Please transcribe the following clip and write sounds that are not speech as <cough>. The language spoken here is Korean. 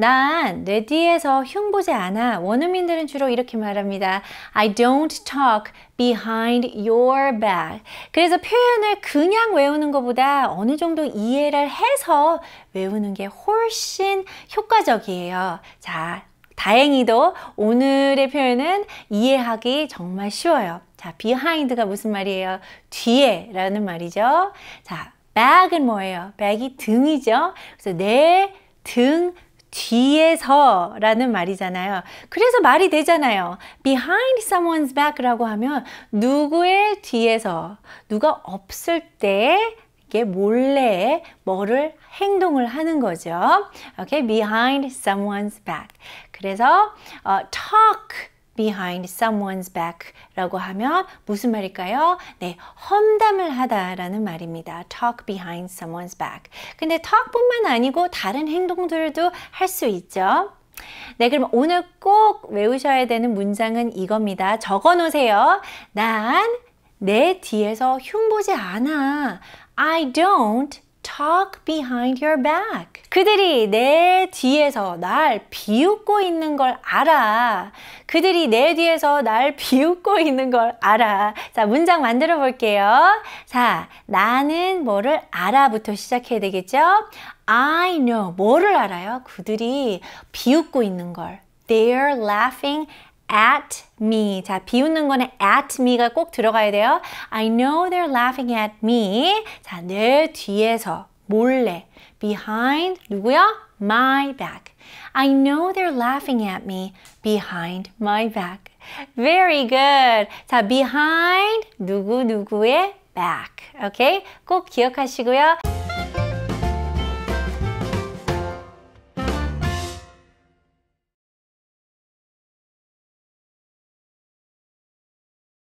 난뇌 뒤에서 흉보지 않아. 원어민들은 주로 이렇게 말합니다. I don't talk behind your back. 그래서 표현을 그냥 외우는 것보다 어느 정도 이해를 해서 외우는 게 훨씬 효과적이에요. 자, 다행히도 오늘의 표현은 이해하기 정말 쉬워요. 자, behind가 무슨 말이에요? 뒤에 라는 말이죠. 자, bag은 뭐예요? bag이 등이죠. 그래서 내 등, 뒤에서라는 말이잖아요. 그래서 말이 되잖아요. behind someone's back라고 하면 누구의 뒤에서 누가 없을 때 이게 몰래 뭐를 행동을 하는 거죠. 오케이, okay? behind someone's back. 그래서 어, talk behind someone's back라고 하면 무슨 말일까요? 네, 험담을 하다라는 말입니다. talk behind someone's back. 근데 talk뿐만 아니고 다른 행동들도 할 수 있죠. 네, 그럼 오늘 꼭 외우셔야 되는 문장은 이겁니다. 적어 놓으세요. 난 내 뒤에서 흉보지 않아. I don't talk behind your back. 그들이 내 뒤에서 날 비웃고 있는 걸 알아. 그들이 내 뒤에서 날 <laughs> 비웃고 있는 걸 알아. 자, 문장 만들어 볼게요. 자, 나는 뭐를 알아부터 시작해야 되겠죠? I know. 뭐를 알아요? 그들이 비웃고 있는 걸. They're laughing at me. 자, 비웃는 거는 at me가 꼭 들어가야 돼요. I know they're laughing at me. 자, 내 뒤에서 몰래 behind 누구야? my back. I know they're laughing at me behind my back. Very good. 자, behind 누구 누구의 back. Okay? 꼭 기억하시고요.